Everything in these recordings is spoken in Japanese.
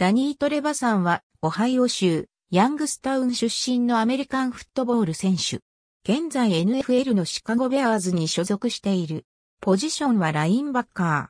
ダニー・トレバさんは、オハイオ州、ヤングスタウン出身のアメリカンフットボール選手。現在 NFL のシカゴベアーズに所属している。ポジションはラインバッカ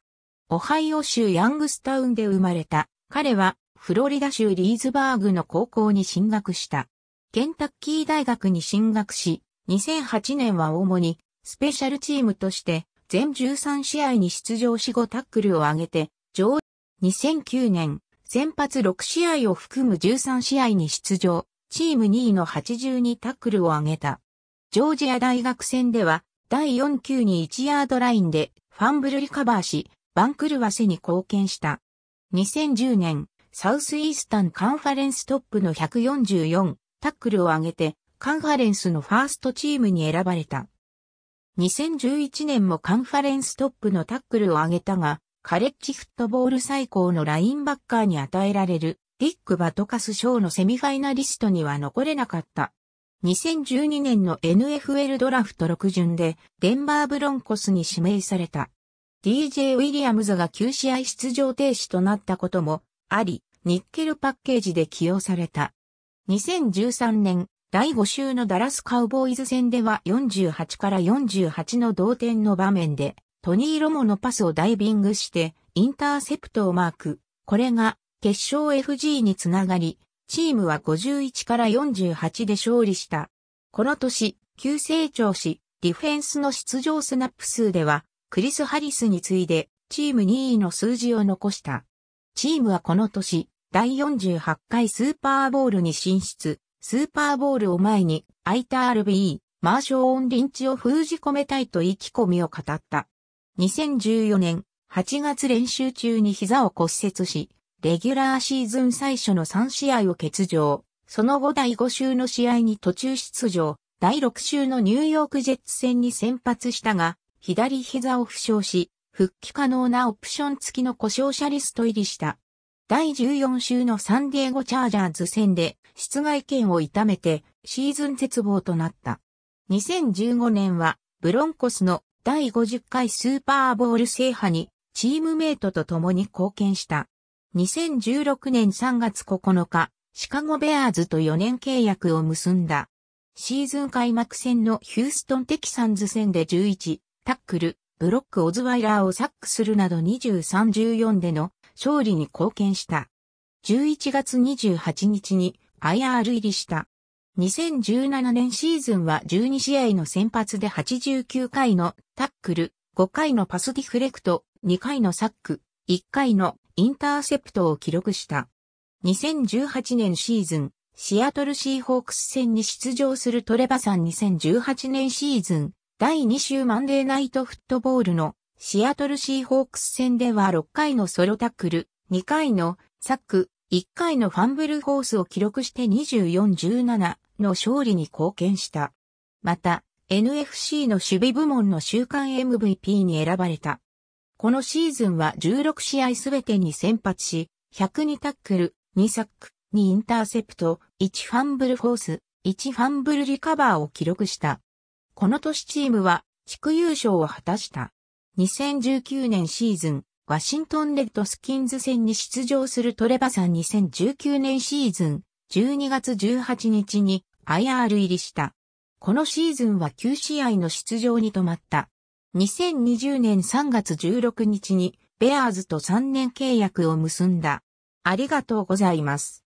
ー。オハイオ州ヤングスタウンで生まれた。彼は、フロリダ州リーズバーグの高校に進学した。ケンタッキー大学に進学し、2008年は主に、スペシャルチームとして、全13試合に出場し5タックルを上げて、上位2009年、先発6試合を含む13試合に出場、チーム2位の82タックルを挙げた。ジョージア大学戦では、第4球に1ヤードラインでファンブルリカバーし、番狂わせに貢献した。2010年、サウスイースタンカンファレンストップの144タックルを挙げて、カンファレンスのファーストチームに選ばれた。2011年もカンファレンストップのタックルを挙げたが、カレッジフットボール最高のラインバッカーに与えられるディック・バトカス賞のセミファイナリストには残れなかった。2012年の NFL ドラフト6巡でデンバーブロンコスに指名された。DJ ウィリアムズが9試合出場停止となったこともあり、ニッケルパッケージで起用された。2013年、第5週のダラスカウボーイズ戦では48から48の同点の場面でトニー・ロモのパスをダイビングして、インターセプトをマーク。これが、決勝 FG につながり、チームは51から48で勝利した。この年、急成長し、ディフェンスの出場スナップ数では、クリス・ハリスに次いで、チーム2位の数字を残した。チームはこの年、第48回スーパーボールに進出、スーパーボールを前に、いた r b マーショーン・リンチを封じ込めたいと意気込みを語った。2014年8月練習中に膝を骨折し、レギュラーシーズン最初の3試合を欠場。その後第5週の試合に途中出場、第6週のニューヨークジェッツ戦に先発したが、左膝を負傷し、復帰可能なオプション付きの故障者リスト入りした。第14週のサンディエゴチャージャーズ戦で室外圏を痛めてシーズン絶望となった。2015年はブロンコスの第50回スーパーボール制覇にチームメイトと共に貢献した。2016年3月9日、シカゴベアーズと4年契約を結んだ。シーズン開幕戦のヒューストンテキサンズ戦で11、タックル、ブロックオズワイラーをサックするなど23-14での勝利に貢献した。11月28日に IR 入りした。2017年シーズンは12試合の先発で89回のタックル、5回のパスディフレクト、2回のサック、1回のインターセプトを記録した。2018年シーズン、シアトルシーホークス戦に出場するトレバさん2018年シーズン、第2週マンデーナイトフットボールのシアトルシーホークス戦では6回のソロタックル、2回のサック、1回のファンブルホースを記録して24-17の勝利に貢献した。また、NFC の守備部門の週間 MVP に選ばれた。このシーズンは16試合すべてに先発し、102タックル、2サック、2インターセプト、1ファンブルフォース、1ファンブルリカバーを記録した。この年チームは地区優勝を果たした。2019年シーズン、ワシントンレッドスキンズ戦に出場するトレバさん2019年シーズン、12月18日に IR 入りした。このシーズンは9試合の出場に止まった。2020年3月16日にベアーズと3年契約を結んだ。ありがとうございます。